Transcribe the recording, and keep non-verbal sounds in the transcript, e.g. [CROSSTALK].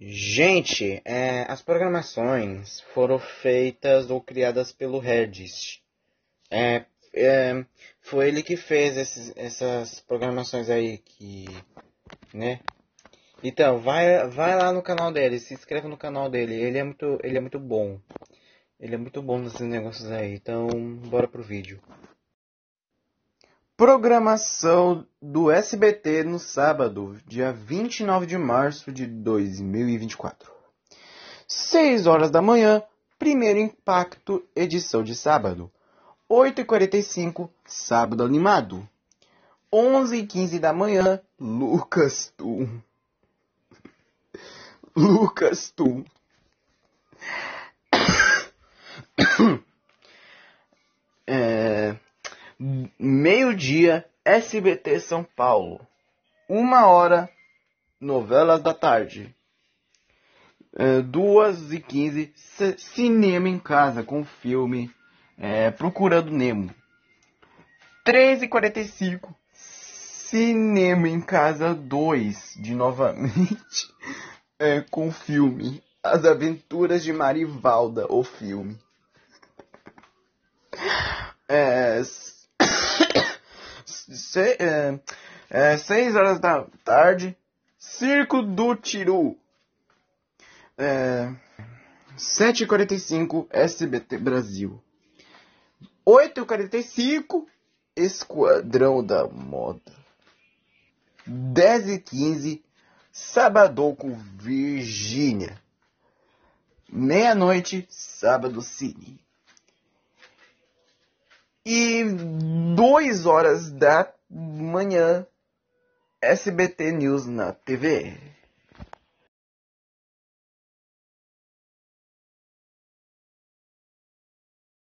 Gente, é, as programações foram feitas ou criadas pelo Redis. É, é, foi ele que fez esses, essas programações aí que, né? Então, vai, vai lá no canal dele, se inscreve no canal dele. Ele é muito, ele é muito bom. Ele é muito bom nesses negócios aí. Então, bora pro vídeo. Programação do SBT no sábado, dia 29 de março de 2024. 6 horas da manhã, primeiro impacto, edição de sábado. 8h45, sábado animado. 11h15 da manhã, Lucas Tum. Lucas Tum. [COUGHS] dia, SBT São Paulo. Uma hora, novelas da tarde. É, duas e quinze, cinema em casa com filme é, Procurando Nemo. Três e quarenta e cinco, cinema em casa 2, de novamente, [LAUGHS] é, com filme As Aventuras de Marivalda, o filme. É, é, é, seis é, horas da tarde, Circo do Tiru. É, 7h45, SBT Brasil. 8h45, Esquadrão da Moda. 10h15, Sabadão com Virgínia. Meia-noite, Sábado Cine. E 2 horas da manhã, SBT News na TV.